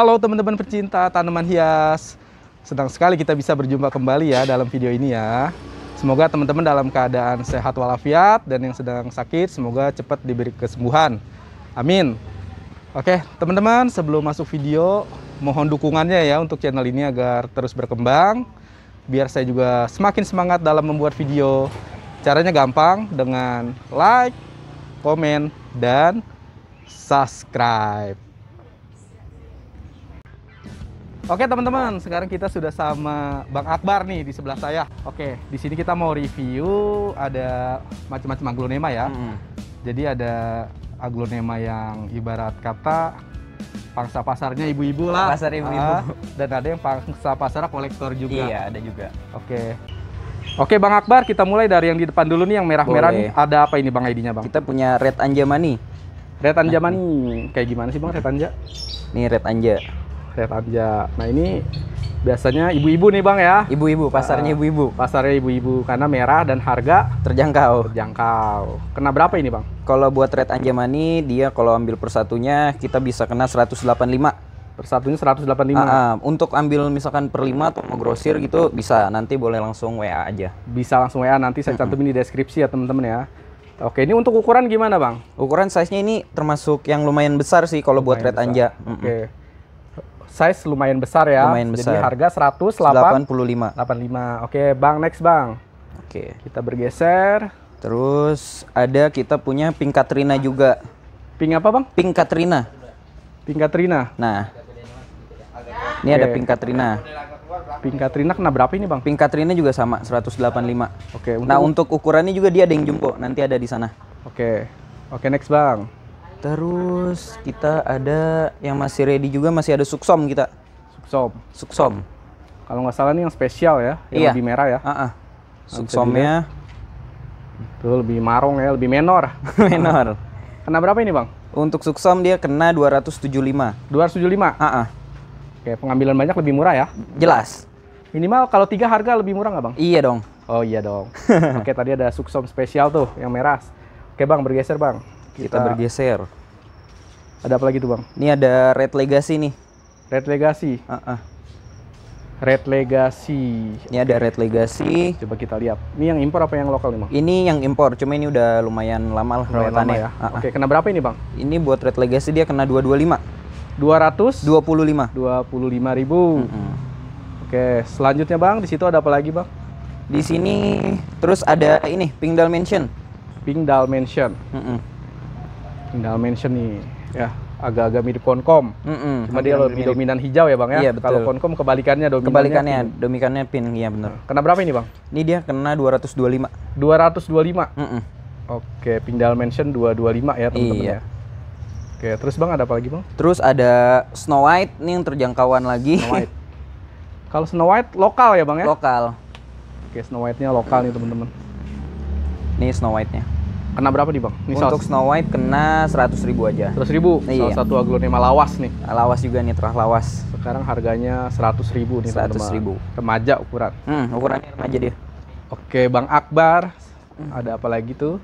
Halo teman-teman pecinta tanaman hias. Senang sekali kita bisa berjumpa kembali ya dalam video ini ya. Semoga teman-teman dalam keadaan sehat walafiat dan yang sedang sakit semoga cepat diberi kesembuhan. Amin. Oke, teman-teman, sebelum masuk video, mohon dukungannya ya untuk channel ini agar terus berkembang biar saya juga semakin semangat dalam membuat video. Caranya gampang dengan like, komen, dan subscribe. Oke teman-teman, sekarang kita sudah sama Bang Akbar nih di sebelah saya. Oke, di sini kita mau review ada macam-macam aglonema ya. Hmm. Jadi ada aglonema yang ibarat kata pangsa pasarnya ibu-ibu lah. Pasar ibu-ibu. Ah, dan ada yang pangsa pasar kolektor juga. Iya, ada juga. Oke. Oke Bang Akbar, kita mulai dari yang di depan dulu nih yang merah-merah nih. Ada apa ini Bang ID-nya Bang? Kita punya Red Anjamani. Red Anjamani. Nah, Kayak gimana sih Bang Red Anja? Nih Red Anja lihat aja. Nah ini biasanya ibu-ibu nih bang ya. Ibu-ibu, pasarnya nah, ibu-ibu. pasarnya ibu-ibu karena merah dan harga terjangkau. Terjangkau. Kena berapa ini bang? Kalau buat red Anjemani, dia kalau ambil persatunya kita bisa kena 185. Persatunya 185. Uh, uh, untuk ambil misalkan per 5 atau mau grosir gitu bisa nanti boleh langsung WA aja. Bisa langsung WA nanti saya cantumin di deskripsi ya teman-teman ya. Oke, ini untuk ukuran gimana, Bang? Ukuran size-nya ini termasuk yang lumayan besar sih kalau buat red besar. anja. Oke. Okay. Mm -mm size lumayan besar ya. Lumayan besar. Jadi harga 185. 85. Oke, Oke, Bang, next Bang. Oke. Kita bergeser. Terus ada kita punya Pink Katrina juga. Pink apa, Bang? Pink Katrina. Pink Katrina. Nah. Ini ada Pink Katrina. Pink Katrina kena berapa ini, Bang? Pink Katrina juga sama 185. Oke, nah, untuk... Nah, untuk ukurannya juga dia ada yang jumbo, nanti ada di sana. Oke. Oke, next, Bang. Terus kita ada yang masih ready juga masih ada suksom kita. Suksom. Suksom. Kalau nggak salah ini yang spesial ya, yang iya. lebih merah ya. Uh -uh. Suksomnya itu lebih marong ya, lebih menor. menor. Kena berapa ini bang? Untuk suksom dia kena 275. 275? Uh -uh. Oke, pengambilan banyak lebih murah ya? Jelas. Minimal kalau tiga harga lebih murah nggak bang? Iya dong. Oh iya dong. Oke tadi ada suksom spesial tuh yang merah. Oke bang bergeser bang kita, kita bergeser. Ada apa lagi tuh bang? Ini ada Red Legacy nih. Red Legacy. Uh -uh. Red Legacy. Ini okay. ada Red Legacy. Coba kita lihat. Ini yang impor apa yang lokal nih bang? Ini yang impor, cuma ini udah lumayan lama lah lumayan lama ya. Uh -uh. Oke, okay, kena berapa ini bang? Ini buat Red Legacy dia kena 225. 225. 25. ribu. Mm -hmm. Oke, selanjutnya Bang, di situ ada apa lagi, Bang? Di sini terus ada ini Pink Mansion. Pink Mansion. Mm tinggal mention nih ya agak-agak mirip konkom mm -mm. cuma dia lebih dominan hijau ya bang ya iya, betul. kalau konkom kebalikannya dominannya kebalikannya pin. dominannya pin iya benar nah, kena berapa ini bang ini dia kena 225 225 mm -mm. oke pindal mention 225 ya teman-teman iya. ya oke terus bang ada apa lagi bang terus ada Snow White nih yang terjangkauan lagi Snow White kalau Snow White lokal ya bang ya lokal oke Snow White nya lokal nih teman-teman Ini Snow White nya Kena berapa nih bang? Ini Untuk Snow White kena 100 ribu aja. 100 ribu? Iya. Salah satu aglonema lawas nih. Ah, lawas juga nih, terah lawas. Sekarang harganya 100 ribu nih 100 teman-teman. ribu. Remaja ukuran. Hmm, ukurannya remaja dia. Oke, Bang Akbar. Ada apa lagi tuh?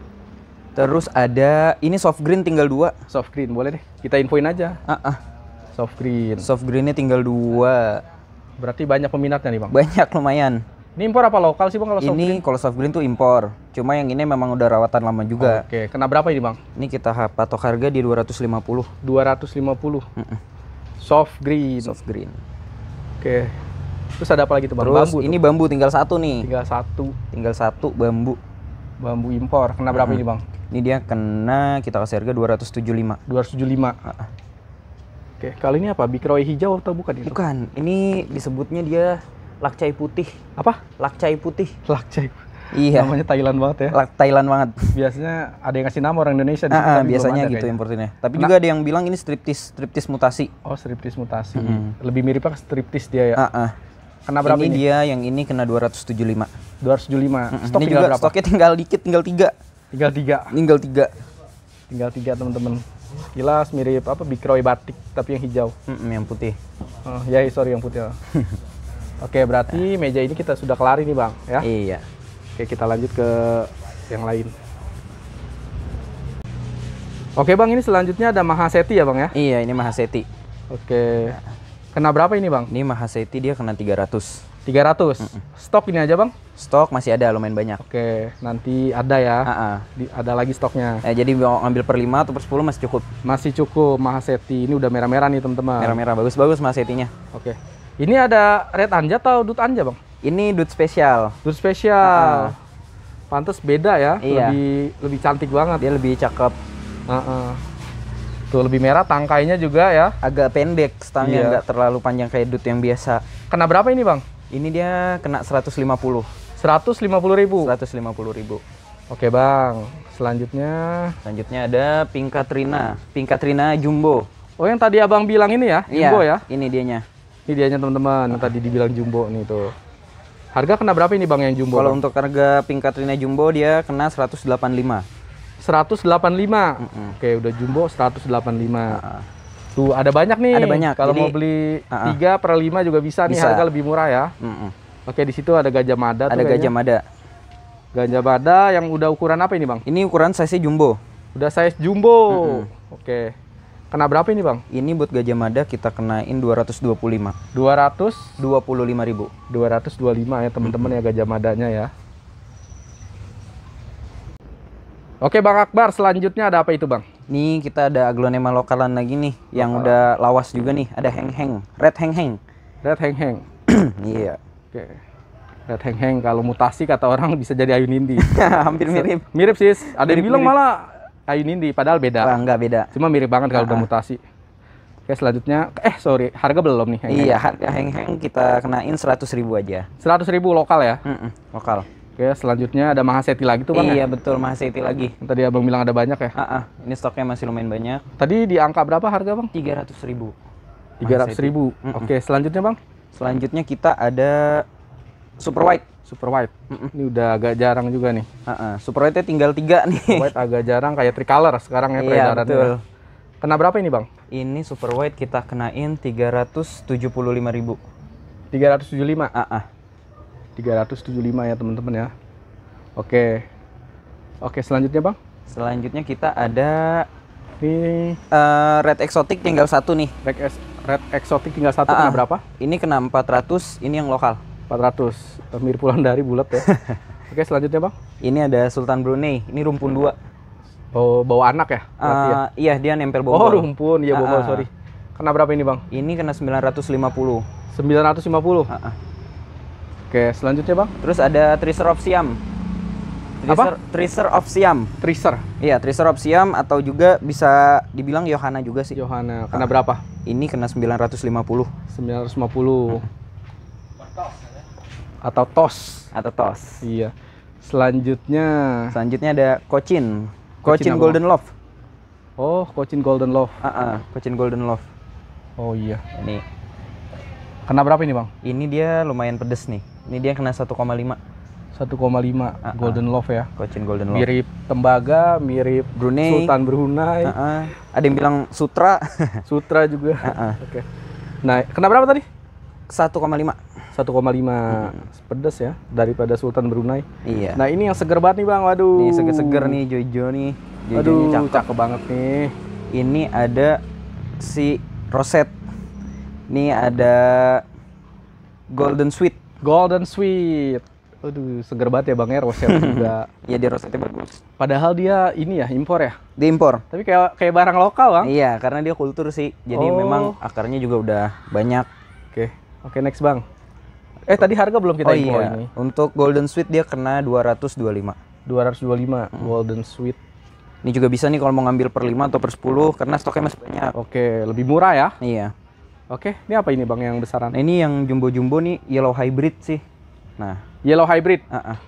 Terus ada, ini soft green tinggal dua. Soft green, boleh deh. Kita infoin aja. Ah, uh-uh. Soft green. Soft greennya tinggal dua. Berarti banyak peminatnya nih bang? Banyak, lumayan. Ini impor apa lokal sih bang kalau soft ini, green? Ini kalau soft green tuh impor. Cuma yang ini memang udah rawatan lama juga. Oke, okay. kena berapa ini bang? Ini kita patok harga di 250. 250? Mm -mm. Soft green. Soft green. Oke. Okay. Terus ada apa lagi tuh bang? Terus bambu ini tuh. bambu tinggal satu nih. Tinggal satu. Tinggal satu bambu. Bambu impor. Kena berapa mm -hmm. ini bang? Ini dia kena kita kasih harga 275. 275. Uh -uh. Oke, kali ini apa? Bikroi hijau atau bukan itu? Bukan. Ini disebutnya dia Lakcai putih. Apa? Lakcai putih. Lakcai. Iya. Namanya Thailand banget ya. Lak Thailand banget. Biasanya ada yang ngasih nama orang Indonesia. Ah, ah biasanya gitu importirnya. Tapi nah, juga ada yang bilang ini striptis, striptis mutasi. Oh, striptis mutasi. -hmm. Lebih mirip apa striptis dia ya. Ah, ah. Kena berapa ini, ini? dia, yang ini kena 275. 275. Mm -hmm. Stok ini juga berapa? stoknya tinggal dikit, tinggal tiga. Tinggal tiga. Tinggal tiga. Tinggal tiga teman-teman. Kilas mirip apa Bikroy batik tapi yang hijau. Mm -hmm, yang putih. Oh, ya, sorry yang putih. Oke, berarti nah. meja ini kita sudah kelari nih, Bang, ya? Iya. Oke, kita lanjut ke yang lain. Oke, Bang, ini selanjutnya ada Mahaseti ya, Bang ya? Iya, ini Mahaseti. Oke. Ya. Kena berapa ini, Bang? Ini Mahaseti dia kena 300. 300. Mm -mm. Stok ini aja, Bang? Stok masih ada lumayan banyak. Oke, nanti ada ya. Uh -uh. Di, ada lagi stoknya. Eh, jadi mau ambil per 5 atau per 10 masih cukup. Masih cukup Mahaseti. Ini udah merah-merah nih, teman-teman. Merah-merah bagus-bagus Mahasetinya. Oke. Ini ada red anja atau dut anja, Bang? Ini dut spesial. Dut spesial. Uh -huh. Pantes beda ya, iya. lebih lebih cantik banget. Dia lebih cakep. Uh -uh. Tuh lebih merah tangkainya juga ya. Agak pendek, stangnya iya. terlalu panjang kayak dut yang biasa. Kena berapa ini, Bang? Ini dia kena 150. 150 ribu? 150 ribu. Oke, Bang. Selanjutnya? Selanjutnya ada Pink Katrina. Pink Katrina Jumbo. Oh, yang tadi Abang bilang ini ya? Iya, Jumbo iya, ya? ini dianya. Ini dianya teman-teman yang tadi dibilang jumbo nih tuh. Harga kena berapa ini Bang yang jumbo? Kalau untuk harga Pink Katrina jumbo dia kena 185. 185. Mm -mm. Oke, udah jumbo 185. Uh Tuh, ada banyak nih. Ada banyak. Kalau mau beli uh -uh. 3 per 5 juga bisa, bisa nih harga lebih murah ya. Mm -mm. Oke, di situ ada gajah mada Ada tuh gajah mada. Gajah mada yang udah ukuran apa ini, Bang? Ini ukuran size jumbo. Udah size jumbo. Mm -mm. Oke. Kena berapa ini bang? Ini buat Gajah Mada kita kenain 225 puluh lima ribu 225 ya teman-teman hmm. ya Gajah Madanya ya Oke Bang Akbar selanjutnya ada apa itu Bang? Nih kita ada aglonema lokalan lagi nih Lokal. Yang udah lawas juga nih Ada heng-heng Red heng-heng Red heng-heng Iya yeah. Oke Red heng-heng kalau mutasi kata orang bisa jadi ayun nindi Hampir mirip Mirip sih. Ada yang bilang malah kayu ini padahal beda. Wah, enggak beda. Cuma mirip banget kalau udah ah. mutasi. Oke selanjutnya, eh sorry, harga belum nih. Iya, harga heng-heng kita kenain seratus ribu aja. Seratus ribu lokal ya? Mm -mm, lokal. Oke selanjutnya ada Mahaseti lagi tuh kan? Iya ya? betul Mahaseti lagi. Tadi abang bilang ada banyak ya? Uh ini stoknya masih lumayan banyak. Tadi di angka berapa harga bang? Tiga ratus ribu. Tiga ratus ribu. Mm -mm. Oke selanjutnya bang? Selanjutnya kita ada Super White. Super White. Ini udah agak jarang juga nih. Uh -uh. Super White tinggal tiga nih. Super White agak jarang kayak tricolor sekarang ya Iya, Kena berapa ini, Bang? Ini Super White kita kenain 375.000. 375. Heeh. Uh -uh. 375 ya, teman-teman ya. Oke. Oke, selanjutnya, Bang. Selanjutnya kita ada ini uh, red exotic tinggal satu nih. Red, red exotic tinggal satu uh -uh. kena berapa? Ini kena 400, ini yang lokal. 400 mirip pulang dari bulat ya oke selanjutnya bang ini ada Sultan Brunei ini rumpun dua oh bawa anak ya, uh, ya? iya dia nempel bawa oh rumpun iya bawa uh, ah, ah. sorry kena berapa ini bang ini kena 950 950 uh, uh. oke selanjutnya bang terus ada Tracer of Siam Tracer, apa? Tracer of Siam. Tracer. Iya, Tracer of Siam atau juga bisa dibilang Yohana juga sih. Yohana. Kena uh. berapa? Ini kena 950. 950. puluh atau tos atau tos iya selanjutnya selanjutnya ada Cochin Cochin, Cochin Golden apa? Love oh Cochin Golden Love uh-uh, Cochin Golden Love oh iya ini kena berapa ini bang ini dia lumayan pedes nih ini dia kena 1,5 1,5 uh-uh. Golden Love ya. Cochin Golden Love. Mirip tembaga, mirip Brunei. Sultan Brunei. Uh-uh. Ada yang bilang sutra. sutra juga. Uh-uh. Oke. Okay. Nah, kena berapa tadi? 1,5 satu koma lima pedes ya daripada Sultan Brunei. Iya. Nah ini yang seger banget nih bang, waduh. Ini seger-seger nih Jojo nih. Jojo Aduh, ini cakep. cakep banget nih. Ini ada si Roset. Ini ada Golden Sweet. Golden Sweet. Waduh seger banget ya Bang ya Roset juga. Iya, dia Rosetnya bagus. Padahal dia ini ya impor ya? Dia impor. Tapi kayak kayak barang lokal, Bang. Iya, karena dia kultur sih. Jadi oh. memang akarnya juga udah banyak. Oke. Okay. Oke, okay, next, Bang. Eh tadi harga belum kita oh, info iya. ini. Untuk Golden Sweet dia kena 225. 225 hmm. Golden Sweet. Ini juga bisa nih kalau mau ngambil per 5 atau per 10 karena stoknya masih banyak. Oke, lebih murah ya? Iya. Oke, ini apa ini Bang yang besaran? Nah, ini yang jumbo-jumbo nih yellow hybrid sih. Nah, yellow hybrid. Uh -uh.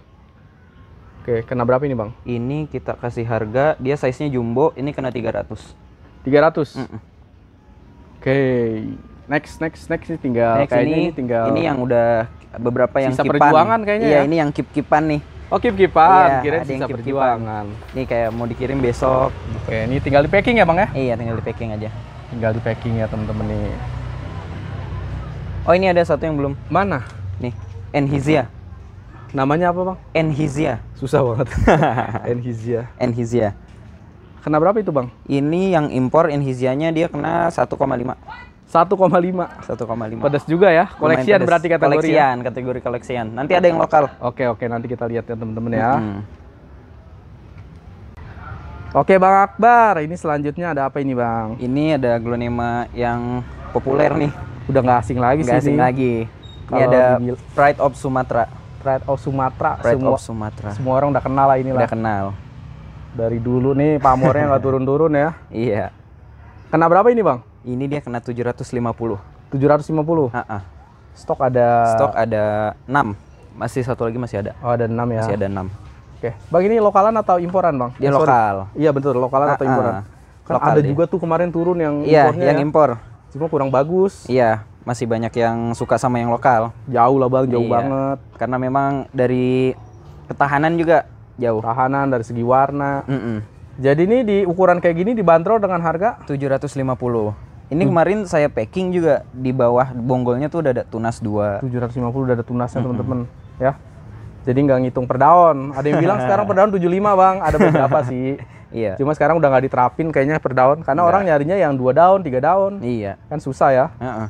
Oke, kena berapa ini Bang? Ini kita kasih harga, dia size-nya jumbo, ini kena 300. 300? Mm -mm. Oke, next next next nih tinggal next kayaknya ini, ini tinggal ini yang udah beberapa yang kipan. perjuangan kayaknya iya ya? ini yang kip kipan nih oh kip kipan iya, kira sisa perjuangan ini kayak mau dikirim besok oke ini tinggal di packing ya bang ya iya tinggal di packing aja tinggal di packing ya temen-temen nih oh ini ada satu yang belum mana nih Enhizia namanya apa bang Enhizia susah banget Enhizia Enhizia kena berapa itu bang ini yang impor Enhizianya dia kena 1,5 1,5. 1,5. Pedas juga ya. Koleksian berarti kategori. Ya. Koleksian, kategori koleksian. Nanti ada yang lokal. Oke, oke, nanti kita lihat ya teman-teman ya. Hmm. Oke, Bang Akbar, ini selanjutnya ada apa ini, Bang? Ini ada glonema yang populer nih. Udah nggak asing lagi gak sih. asing ini. lagi. Ini ada Pride of Sumatra. Pride of Sumatra. Pride semua, of Sumatra. Semua orang udah kenal lah lah. Udah kenal. Dari dulu nih pamornya nggak turun-turun ya. Iya. Kena berapa ini, Bang? Ini dia kena 750. 750. Uh -uh. Stok ada Stok ada 6. Masih satu lagi masih ada. Oh, ada 6 ya. Masih ada 6. Oke. Bang ini lokalan atau imporan, Bang? Dia eh, lokal. Iya, betul, lokalan -uh. atau imporan. Kan lokal ada dia. juga tuh kemarin turun yang Iya, yang ya. impor. Cuma kurang bagus. Iya, masih banyak yang suka sama yang lokal. Jauh lah, Bang, jauh iya. banget. Karena memang dari ketahanan juga jauh. Ketahanan dari segi warna. Mm -mm. Jadi ini di ukuran kayak gini dibanderol dengan harga 750. Ini hmm. kemarin saya packing juga di bawah bonggolnya tuh udah ada tunas dua. 750 udah ada tunasnya hmm. teman-teman, ya. Jadi nggak ngitung per daun. Ada yang bilang sekarang per daun 75 bang, ada beberapa sih. Iya. Cuma sekarang udah nggak diterapin kayaknya per daun, karena Enggak. orang nyarinya yang dua daun, tiga daun. Iya. Kan susah ya. Uh -uh.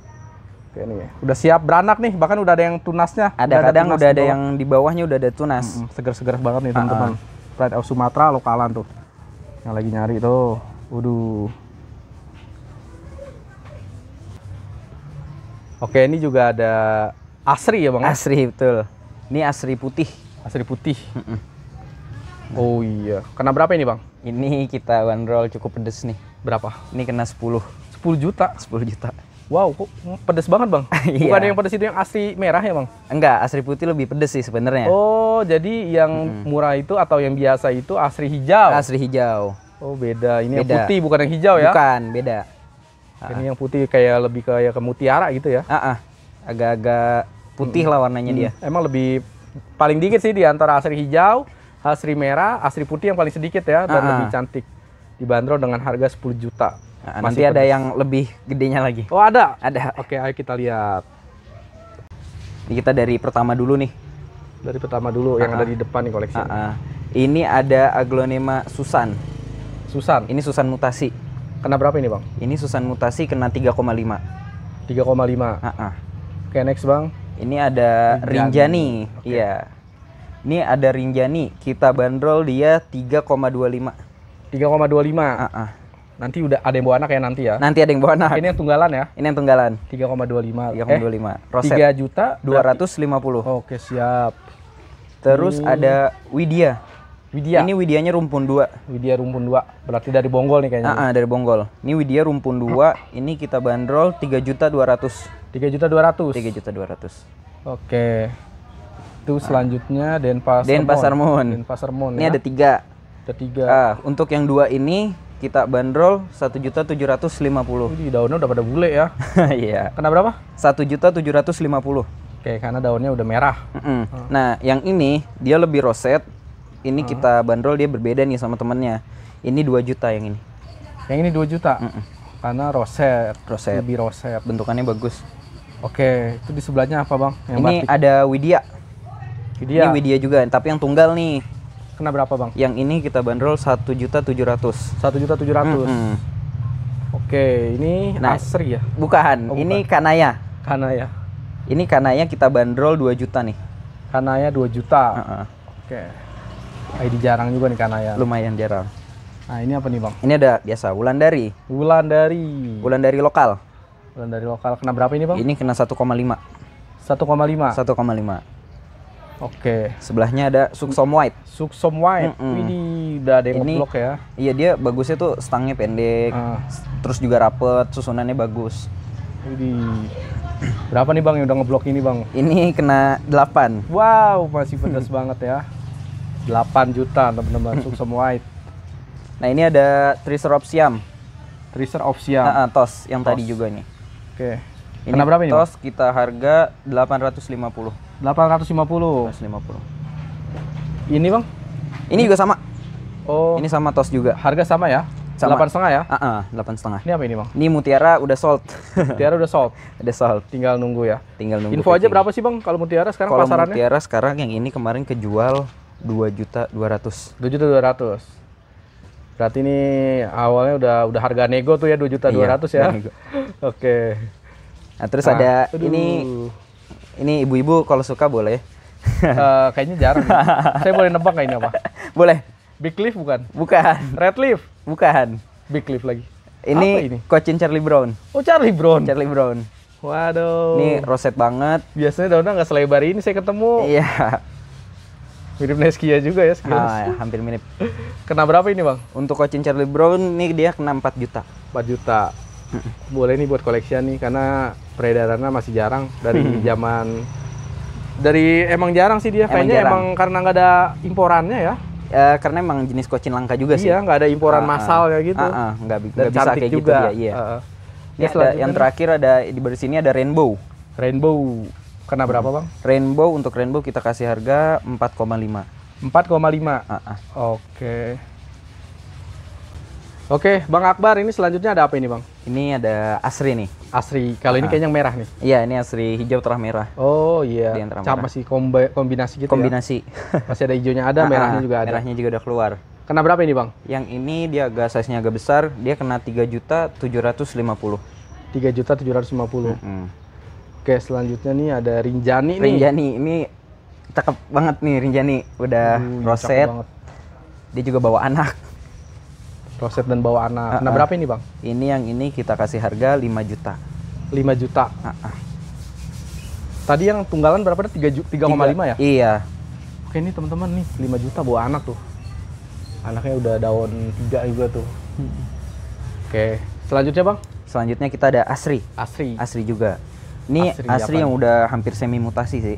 Oke nih, ya. udah siap beranak nih, bahkan udah ada yang tunasnya. Ada udah kadang ada tunas udah ada yang di bawahnya udah ada tunas. Mm seger-seger banget nih teman-teman. Uh -uh. Pride of Sumatera lokalan tuh, yang lagi nyari tuh. Waduh. Oke, ini juga ada asri ya bang? Asri betul. Ini asri putih. Asri putih. Mm Oh iya. Kena berapa ini bang? Ini kita one roll cukup pedes nih. Berapa? Ini kena 10. 10 juta? 10 juta. Wow, kok pedes banget bang? Iya. Bukan iya. yang pedes itu yang asli merah ya bang? Enggak, asri putih lebih pedes sih sebenarnya. Oh, jadi yang hmm. murah itu atau yang biasa itu asri hijau? Asri hijau. Oh beda, ini beda. yang putih bukan yang hijau ya? Bukan, beda. Ah. Ini yang putih kayak lebih kayak ke mutiara gitu ya. Ah, ah. Agak-agak putih hmm. lah warnanya hmm. dia. Hmm. Emang lebih paling dikit sih di antara asri hijau, asri merah, asri putih yang paling sedikit ya dan ah, ah. lebih cantik. Dibanderol dengan harga 10 juta. Nah, nanti pedas. ada yang lebih gedenya lagi. Oh, ada. Ada. Oke, ayo kita lihat. Ini kita dari pertama dulu nih. Dari pertama dulu ah, yang ada ah. di depan nih koleksi. Ah, ah. Ini ada aglonema Susan. Susan. Ini Susan mutasi. Kena berapa ini, Bang? Ini Susan mutasi kena 3,5. 3,5. Heeh. Oke, next, Bang. Ini ada Rinjani. Rinjani. Okay. Iya. Ini ada Rinjani, kita bandrol dia 3,25. 3,25. Heeh. Nanti udah ada yang bawa anak ya nanti ya. Nanti ada yang bawa anak. Ini yang tunggalan ya. Ini yang tunggalan. 3,25. 3,25. Roset. 3 juta 250. Oke, siap. Terus hmm. ada Widya. Widya. Ini Widianya rumpun 2. Widya rumpun dua, Berarti dari Bonggol nih kayaknya. Heeh, ah, ah, dari Bonggol. Ini Widya rumpun dua, ini kita bandrol tiga tiga tiga juta juta dua dua ratus, ratus, juta dua ratus. Oke. Itu selanjutnya Denpasar Denpasar Moon. Denpasar Moon. Ini ya. ada tiga. Ada tiga. Ah, untuk yang dua ini kita bandrol satu juta tujuh ratus lima puluh. daunnya udah pada bule ya. Iya. Kena berapa? Satu juta tujuh ratus lima puluh. Oke, karena daunnya udah merah. Mm -mm. Nah, yang ini dia lebih roset ini hmm. kita bandrol dia berbeda nih sama temennya ini 2 juta yang ini yang ini 2 juta mm -mm. karena roset roset lebih roset bentukannya bagus oke itu di sebelahnya apa bang yang ini batik. ada Widya Widya ini Widya juga tapi yang tunggal nih kena berapa bang yang ini kita bandrol satu juta tujuh ratus satu juta tujuh ratus Oke, ini nah, Asri ya? Bukan, oh, bukan. ini Kanaya. Kanaya. Ini Kanaya kita bandrol 2 juta nih. Kanaya 2 juta. Uh -uh. Oke. ID jarang juga nih karena ya. Lumayan jarang. Nah, ini apa nih, Bang? Ini ada biasa Wulan Wulan Dari. Dari. Wulan Dari lokal. Wulan Dari lokal kena berapa ini, Bang? Ini kena 1,5. 1,5. 1,5. Oke. Sebelahnya ada Suksom White. Suksom White. Mm -mm. Ini udah ada yang blok ya. Iya dia bagusnya tuh stangnya pendek, uh. terus juga rapet, susunannya bagus. Ini berapa nih bang yang udah ngeblok ini bang? Ini kena 8 Wow masih pedas banget ya. 8 juta teman-teman masuk semua Nah ini ada Tracer of Siam. Tracer of Siam. Nah, uh, tos yang tos. tadi juga nih. Oke. Okay. Ini Kena berapa ini? Tos bang? kita harga 850. 850. 850. Ini bang? Ini juga sama. Oh. Ini sama tos juga. Harga sama ya? Delapan setengah ya? Ah, ah, delapan uh setengah. ini apa ini bang? Ini mutiara udah sold. mutiara udah sold. udah sold. Tinggal nunggu ya. Tinggal nunggu. Info aja berapa sih bang? Kalau mutiara sekarang kalo pasarannya? Kalau mutiara sekarang yang ini kemarin kejual dua juta dua ratus dua juta dua ratus berarti ini awalnya udah udah harga nego tuh ya dua juta dua ratus iya, ya oke okay. nah terus ah, ada aduh. ini ini ibu-ibu kalau suka boleh uh, kayaknya jarang saya boleh nebak nggak ini apa boleh big leaf bukan bukan red leaf bukan big leaf lagi ini, apa ini? kocin Charlie Brown oh Charlie Brown Charlie Brown Waduh. Ini roset banget. Biasanya daunnya nggak selebar ini saya ketemu. Iya. Mirip Neskia juga ya sekilas. Ah, ya, hampir mirip. kena berapa ini, Bang? Untuk coaching Charlie Brown ini dia kena 4 juta. 4 juta. Boleh nih buat koleksi nih karena peredarannya masih jarang dari zaman dari emang jarang sih dia emang kayaknya jarang. emang karena nggak ada imporannya ya E, karena emang jenis kocin langka juga sih iya nggak ada imporan uh, massal ya gitu uh, uh, nggak bisa kayak gitu, juga. gitu ya iya uh, uh. Ini ada, yang terakhir ada di sini ada rainbow rainbow Kena berapa bang? Rainbow untuk Rainbow kita kasih harga 4,5. 4,5. Uh-uh. Oke. Oke, Bang Akbar, ini selanjutnya ada apa ini bang? Ini ada Asri nih. Asri, kalau ini ah. kayaknya yang merah nih. Iya, ini Asri hijau terah merah. Oh iya. Cap masih kombi- kombinasi gitu ya? kombinasi. ya? masih ada hijaunya ada, ah, merahnya ah. juga ada. Merahnya juga udah keluar. Kena berapa ini bang? Yang ini dia agak size-nya agak besar, dia kena tiga juta tujuh ratus lima puluh. Tiga juta tujuh ratus lima puluh. Oke, selanjutnya nih ada Rinjani, nih. Rinjani ini cakep banget nih Rinjani, udah uh, roset. Dia juga bawa anak. Roset dan bawa anak. Uh, Nah, uh-uh. berapa ini, Bang? Ini yang ini kita kasih harga 5 juta. 5 juta. Uh, uh. Tadi yang tunggalan berapa? 3 3,5 ya? Iya. Oke, ini teman-teman nih 5 juta bawa anak tuh. Anaknya udah daun tiga juga tuh. Hmm. Oke, selanjutnya, Bang. Selanjutnya kita ada Asri. Asri. Asri juga. Ini asri, asri yang udah hampir semi mutasi sih.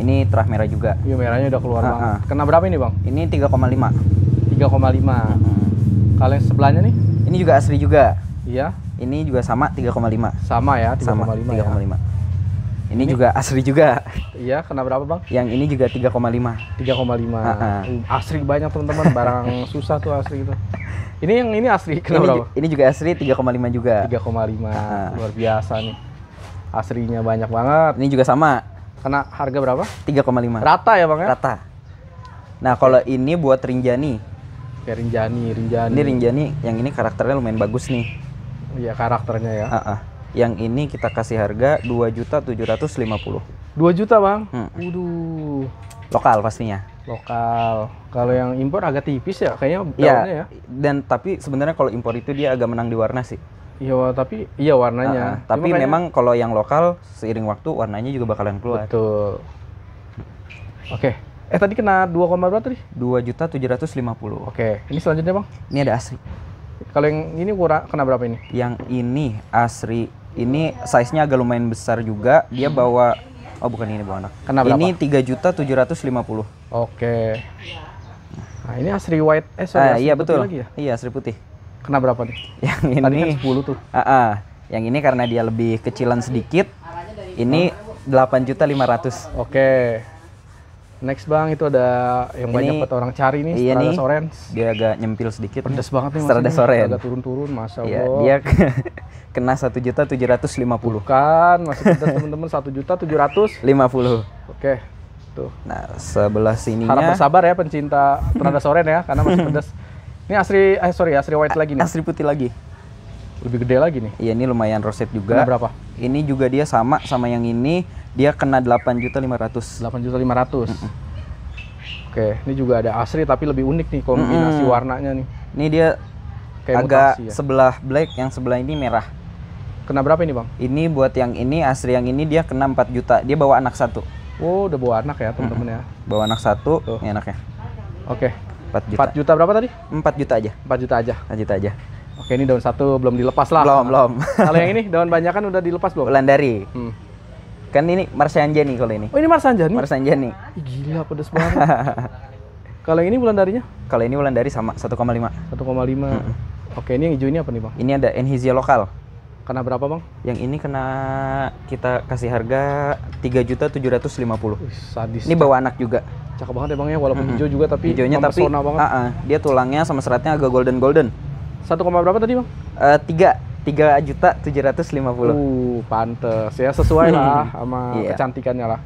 Ini terah merah juga. Iya merahnya udah keluar uh, banget. Uh. Ah, ah. Kena berapa ini bang? Ini 3,5. 3,5. Uh Kalau yang sebelahnya nih? Ini juga asri juga. Iya. Ini juga sama 3,5. Sama ya 3,5. Sama 3,5. Ya. Ini, ini juga asri juga. Iya, kena berapa bang? Yang ini juga 3,5. 3,5. Uh -uh. Asri banyak teman-teman, barang susah tuh asri itu. Ini yang ini Asri kena ini, berapa? Ini juga asri 3,5 juga. 3,5. Uh -uh. Luar biasa nih aslinya banyak banget. Ini juga sama. Kena harga berapa? 3,5. Rata ya bang ya? Rata. Nah kalau ini buat Rinjani. Ya Rinjani, Rinjani. Ini Rinjani, yang ini karakternya lumayan bagus nih. Iya karakternya ya. Uh -uh. Yang ini kita kasih harga dua juta tujuh ratus lima puluh. Dua juta bang? Hmm. Waduh. Lokal pastinya. Lokal. Kalau yang impor agak tipis ya, kayaknya iya. daunnya ya. ya. Dan tapi sebenarnya kalau impor itu dia agak menang di warna sih. Iya, tapi iya warnanya. Uh, tapi memang kalau yang lokal seiring waktu warnanya juga bakalan keluar. Betul. Oke. Okay. Eh tadi kena 2, berapa tadi? 2 juta 750. Oke. Okay. Ini selanjutnya, Bang. Ini ada Asri. Kalau yang ini kurang kena berapa ini? Yang ini Asri. Ini size-nya agak lumayan besar juga. Dia bawa Oh, bukan ini bawa anak. Kena berapa? Ini 3 juta 750. Oke. Okay. Nah, ini Asri White. Eh, sorry, ah, Asri iya, betul. lagi ya? Iya, Asri putih. Kena berapa nih? Yang ini Tadi kan 10 tuh. Uh -uh. Yang ini karena dia lebih kecilan sedikit. Ini delapan juta ratus. Oke. Okay. Next bang itu ada yang ini, banyak orang cari nih iya Strada nih, Sorens. Dia agak nyempil sedikit. Pedas banget nih Strada Sorens. Agak turun-turun, masya iya, Allah. dia kena satu juta tujuh ratus lima puluh. Kan, masih pedas teman-teman satu juta tujuh ratus lima puluh. Oke, tuh. Nah sebelah sininya. Harap bersabar ya pencinta Strada Soren ya, karena masih pedas. Ini asri eh sorry asri white lagi nih. Asri putih lagi. Lebih gede lagi nih. Iya ini lumayan roset juga. Kena berapa? Ini juga dia sama sama yang ini dia kena delapan juta lima ratus. Delapan juta lima ratus. Oke, ini juga ada asri tapi lebih unik nih kombinasi mm -mm. warnanya nih. Ini dia Kayak agak mutasi, ya? sebelah black, yang sebelah ini merah. Kena berapa ini bang? Ini buat yang ini asri yang ini dia kena 4 juta. Dia bawa anak satu. Oh, udah bawa anak ya teman-teman mm -mm. ya. Bawa anak satu, Tuh. ini anaknya. Oke. Okay. 4 juta. 4 juta berapa tadi? 4 juta aja. 4 juta aja. 4 juta aja. Oke, ini daun satu belum dilepas lah. Belum, belum. Kalau yang ini daun banyak kan udah dilepas belum? dari. Hmm. Kan ini nih kalau ini. Oh, ini nih marsanja Ih, gila pedes banget. kalau yang ini bulan darinya? Kalau ini bulan dari sama 1,5. 1,5. Hmm. Oke, ini yang hijau ini apa nih, Bang? Ini ada Enhizia lokal. Kena berapa, Bang? Yang ini kena kita kasih harga 3.750. Sadis. Ini bawa anak juga cakep banget ya bang ya walaupun mm -hmm. hijau juga tapi hijaunya tapi banget. Uh -uh, dia tulangnya sama seratnya agak golden golden. Satu koma berapa tadi bang? Uh, tiga tiga juta tujuh ratus lima puluh. Uh pantes ya sesuai lah hmm. sama yeah. kecantikannya lah.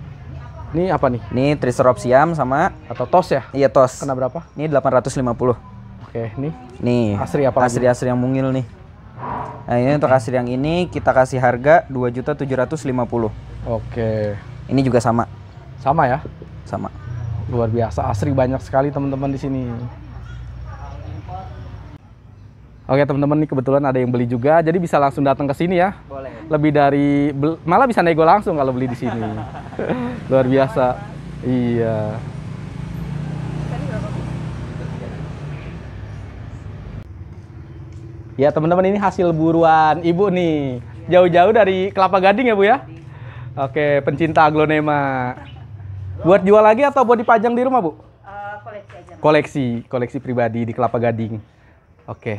Ini apa nih? Ini triceropsiam sama atau tos ya? Iya tos. Kena berapa? Ini delapan ratus lima puluh Oke, ini Nih. Asri apa Asri asri yang mungil nih. Nah, ini okay. untuk asri yang ini kita kasih harga dua juta tujuh ratus lima puluh Oke. Ini juga sama. Sama ya? Sama luar biasa asri banyak sekali teman-teman di sini Oke teman-teman ini kebetulan ada yang beli juga, jadi bisa langsung datang ke sini ya. Boleh. Lebih dari malah bisa nego langsung kalau beli di sini. Luar biasa. Iya. Ya teman-teman ini hasil buruan ibu nih. Jauh-jauh dari Kelapa Gading ya bu ya. Oke pencinta aglonema. Buat jual lagi atau buat dipajang di rumah, Bu? Uh, koleksi aja. Koleksi, koleksi pribadi di Kelapa Gading. Oke. Okay.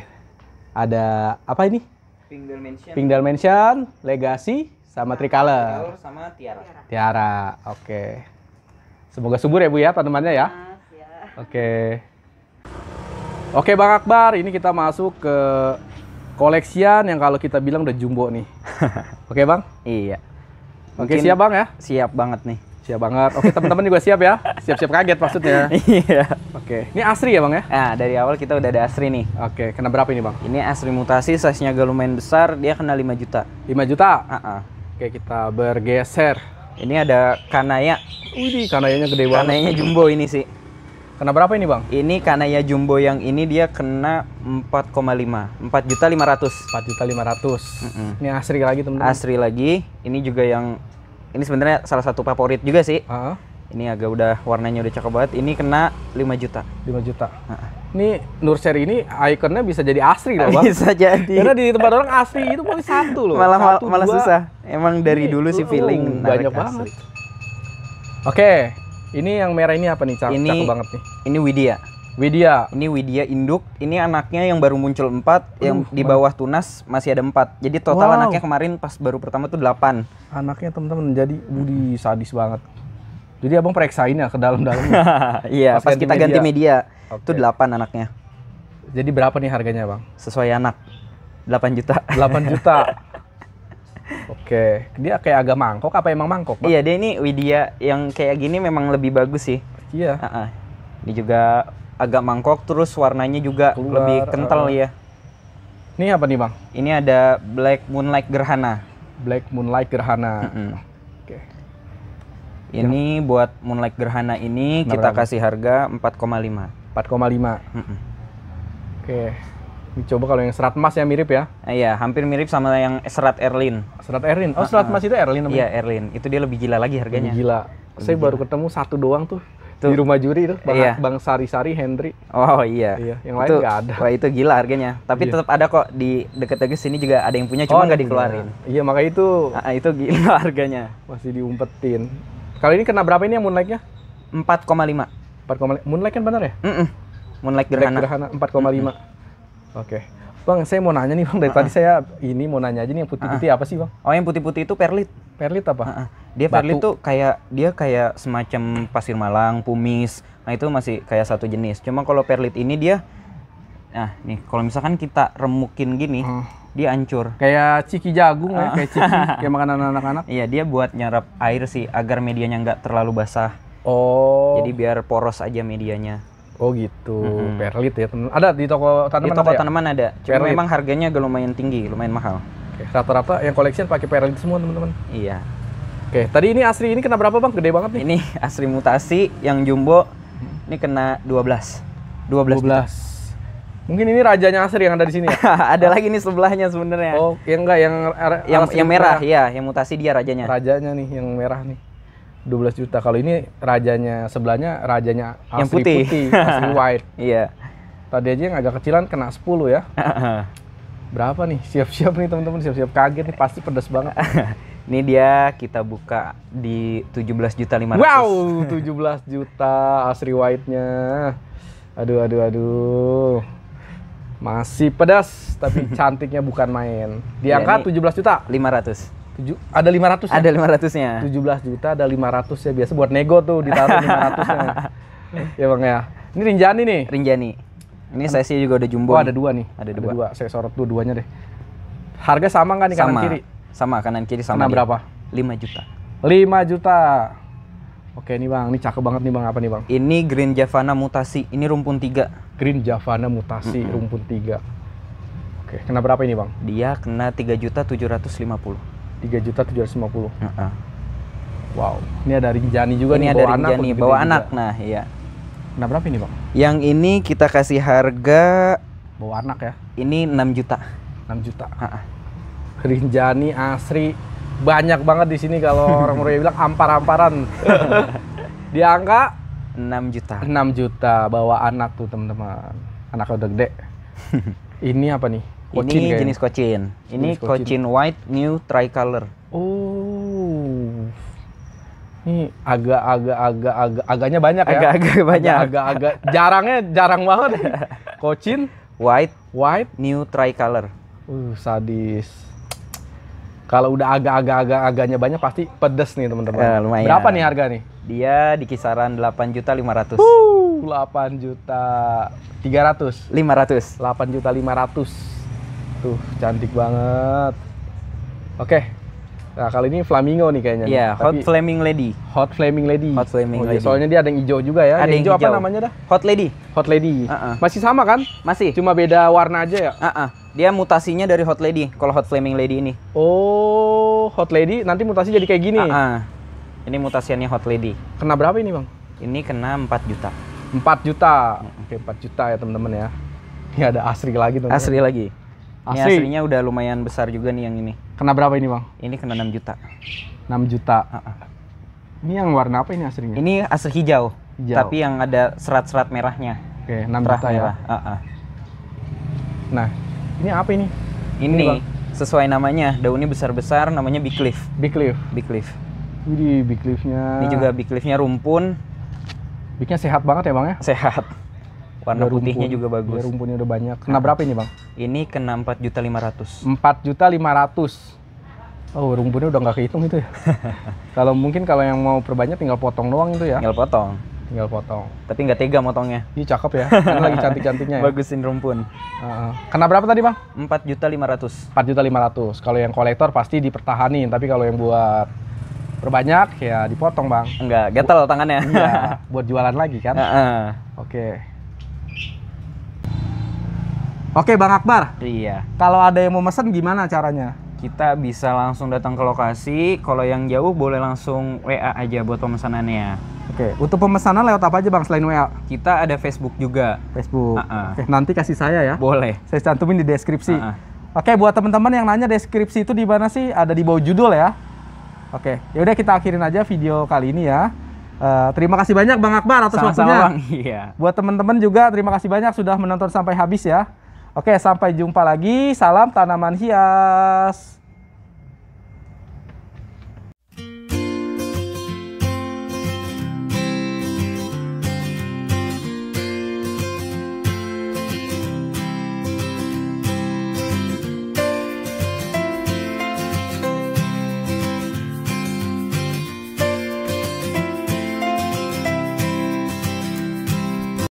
Ada apa ini? Pink Dimension. Pink Dimension, Legacy, sama Tricolor. sama Tiara. Tiara, Tiara. oke. Okay. Semoga subur ya Bu ya tanamannya ya. ya. Oke. Okay. Oke Bang Akbar, ini kita masuk ke koleksian yang kalau kita bilang udah jumbo nih. oke Bang? Iya. Oke, okay, siap Bang ya? Siap banget nih. Siap banget. Oke, teman-teman juga siap ya. Siap-siap kaget maksudnya. Iya. Oke. Ini Asri ya, Bang ya? Nah, dari awal kita udah ada Asri nih. Oke, kena berapa ini, Bang? Ini Asri mutasi, size-nya agak lumayan besar, dia kena 5 juta. 5 juta? Uh -uh. Oke, kita bergeser. Ini ada Kanaya. Wih, Kanayanya gede banget. Kanayanya jumbo ini sih. Kena berapa ini, Bang? Ini Kanaya jumbo yang ini dia kena 4,5. 4 juta 500. 4 juta 500. Mm -mm. Ini Asri lagi, teman-teman. Asri lagi. Ini juga yang ini sebenarnya salah satu favorit juga sih. Uh -huh. Ini agak udah warnanya udah cakep banget. Ini kena 5 juta. 5 juta. Uh -huh. Ini Seri ini ikonnya bisa jadi asri loh, Bang. Bisa jadi. Karena di tempat orang asri itu paling satu loh. Malah satu, malah dua. susah. Emang dari dulu sih iya. feeling uh, banyak asri. banget. Oke, ini yang merah ini apa nih? Cakep, ini, cakep banget nih. Ini Widya. Widya. Ini Widya induk. Ini anaknya yang baru muncul 4, uh, yang di bawah tunas masih ada 4. Jadi total wow. anaknya kemarin pas baru pertama tuh 8. Anaknya teman-teman jadi Budi sadis banget. Jadi Abang periksain ya ke dalam-dalam. iya, pas, pas ganti kita media. ganti media okay. itu 8 anaknya. Jadi berapa nih harganya, Bang? Sesuai anak. 8 juta. 8 juta. Oke, dia kayak agak mangkok apa emang mangkok? Bang? Iya, dia ini Widya yang kayak gini memang lebih bagus sih. Iya. Uh -uh. Ini juga agak mangkok terus warnanya juga Keluar, lebih kental uh, ya. Ini apa nih bang? Ini ada Black Moonlight Gerhana. Black Moonlight Gerhana. Mm -hmm. Oke. Okay. Ini ya. buat Moonlight Gerhana ini Benar kita kasih harga 4,5. 4,5. Mm -hmm. Oke. Ini coba kalau yang serat emas ya mirip ya? Eh, iya, hampir mirip sama yang serat Erlin. Serat Erlin. Oh, uh -uh. serat emas itu Erlin namanya? Iya, Erlin. Itu dia lebih gila lagi harganya. Lebih gila. Lebih Saya gila. baru ketemu satu doang tuh itu Di rumah juri itu, Bang, iya. Bang Sari-Sari Hendri. Oh iya. Iya, yang lain nggak ada. Wah itu gila harganya. Tapi iya. tetap ada kok di deket-deket sini juga ada yang punya, cuma oh, nggak gak dikeluarin. Iya, makanya itu. Nah, itu gila harganya. Masih diumpetin. Kali ini kena berapa ini yang moonlight empat 4,5. 4,5. Moonlight kan benar ya? Mm -mm. Moonlight gerhana. Moonlight gerhana 4,5. Mm -mm. Oke. Bang, saya mau nanya nih bang, dari uh -uh. tadi saya ini mau nanya aja nih yang putih-putih uh -uh. apa sih bang? Oh yang putih-putih itu perlit. Perlit apa? Uh -uh. Dia Batu. perlit tuh kayak dia kayak semacam pasir malang, pumis. Nah itu masih kayak satu jenis. Cuma kalau perlit ini dia, nah nih kalau misalkan kita remukin gini, uh. dia hancur. Kayak ciki jagung uh. ya, kayak ciki, kayak makanan anak-anak. Iya dia buat nyerap air sih agar medianya nggak terlalu basah. Oh. Jadi biar poros aja medianya. Oh gitu, mm -hmm. perlit ya. Ada di toko tanaman. Di toko ada ya? tanaman ya? ada. Cuma perlit. memang harganya agak lumayan tinggi, lumayan mahal. Rata-rata yang koleksi pakai perlit semua teman-teman. Iya. Oke, tadi ini asli ini kena berapa bang? Gede banget nih. Ini asli mutasi yang jumbo hmm. ini kena 12. 12. 12. belas. Mungkin ini rajanya asri yang ada di sini ya. ada lagi nih sebelahnya sebenarnya. Oh, yang enggak yang yang, yang merah, ya, yang mutasi dia rajanya. Rajanya nih yang merah nih. 12 juta. Kalau ini rajanya sebelahnya rajanya asli yang putih, putih asli white. Iya. Tadi aja yang agak kecilan kena 10 ya. Berapa nih? Siap-siap nih teman-teman, siap-siap kaget nih pasti pedas banget. ini dia kita buka di 17 juta 500. Wow, 17 juta asri white-nya. Aduh aduh aduh. Masih pedas tapi cantiknya bukan main. Diangkat ya, 17 juta 500. Tujuh, ada 500 ya? Ada 500-nya. 17 juta ada 500 ya biasa buat nego tuh ditaruh 500-nya. ya Bang ya. Ini Rinjani nih. Rinjani. Ini An sesi juga udah jumbo. Oh, ada dua nih. Ada, ada dua. dua. Saya sorot tuh duanya deh. Harga sama nggak nih sama. kanan kiri? Sama, kanan kiri sama. Kena berapa? 5 juta. 5 juta. Oke ini Bang, ini cakep banget nih Bang apa nih Bang? Ini Green Javana mutasi. Ini rumpun 3. Green Javana mutasi mm -hmm. rumpun 3. Oke, kena berapa ini Bang? Dia kena 3 juta 750 tiga juta tujuh ratus lima puluh wow ini ada Rinjani juga ini nih, ada Rinjani anak, bawa anak nah iya nah berapa ini bang yang ini kita kasih harga bawa anak ya ini enam juta enam juta uh Rinjani Asri banyak banget di sini kalau orang Muria bilang ampar-amparan di angka 6 juta enam juta bawa anak tuh teman-teman anak udah gede ini apa nih Kocin ini jenis kocin. Ini jenis kocin. kocin white new tricolor. Oh. Ini agak-agak-agak-agak agaknya banyak ya. agak, ya. Agak-agak banyak. Agak-agak jarangnya jarang banget. Kocin white white new tricolor. Uh, sadis. Kalau udah agak-agak-agak-agaknya banyak pasti pedes nih teman-teman. Eh, lumayan. Berapa nih harga nih? Dia di kisaran delapan juta lima Uh, 8 juta 300. 500. 8 juta 500 Tuh, cantik banget. Oke. Nah, kali ini flamingo nih kayaknya. Iya, yeah, hot flaming lady. Hot flaming lady. Hot flaming oh, iya, lady. Soalnya dia ada yang hijau juga ya. Ada yang hijau, hijau apa namanya dah? Hot lady. Hot lady. Uh -uh. Masih sama kan? Masih. Cuma beda warna aja ya? Uh -uh. Dia mutasinya dari hot lady. Kalau hot flaming lady ini. Oh, hot lady nanti mutasi jadi kayak gini. Uh -uh. Ini mutasiannya hot lady. Kena berapa ini, Bang? Ini kena 4 juta. 4 juta. Oke, 4 juta ya, teman-teman ya. Ini ada Asri lagi teman-teman. Asri lagi. Asli. Ini aslinya udah lumayan besar juga nih yang ini. Kena berapa ini, Bang? Ini kena 6 juta. 6 juta. Uh -uh. Ini yang warna apa ini aslinya? Ini asli hijau. hijau. Tapi yang ada serat-serat merahnya. Oke, 6 Terah juta ya. merah. ya. Uh -uh. Nah, ini apa ini? Ini, ini sesuai namanya, daunnya besar-besar namanya big leaf. Big leaf. Big leaf. Ini big leafnya. Ini juga big leafnya rumpun. Bignya sehat banget ya, Bang ya? Sehat warna biar putihnya rumpun, juga bagus. Biar rumpunnya udah banyak. Kena berapa ini bang? Ini kena empat juta lima ratus. Empat juta lima ratus. Oh rumpunnya udah nggak kehitung itu ya. kalau mungkin kalau yang mau perbanyak tinggal potong doang itu ya. Tinggal potong. Tinggal potong. Tapi nggak tega motongnya. Ini cakep ya. Karena lagi cantik cantiknya. ya. Bagusin rumpun. Uh, kena berapa tadi bang? Empat juta lima ratus. Empat juta lima ratus. Kalau yang kolektor pasti dipertahanin. Tapi kalau yang buat perbanyak ya dipotong bang. Enggak, gatel tangannya. Iya, buat jualan lagi kan. Uh -uh. Oke. Okay. Oke Bang Akbar. Iya. Kalau ada yang mau mesen gimana caranya? Kita bisa langsung datang ke lokasi. Kalau yang jauh boleh langsung WA aja buat pemesanannya. Oke. Untuk pemesanan lewat apa aja Bang selain WA? Kita ada Facebook juga. Facebook. Uh-uh. Oke, nanti kasih saya ya. Boleh. Saya cantumin di deskripsi. Uh-uh. Oke, buat teman-teman yang nanya deskripsi itu di mana sih? Ada di bawah judul ya. Oke, yaudah kita akhirin aja video kali ini ya. Uh, terima kasih banyak Bang Akbar atas Sama-sama waktunya. Bang, iya. Buat teman-teman juga terima kasih banyak sudah menonton sampai habis ya. Oke, sampai jumpa lagi. Salam tanaman hias.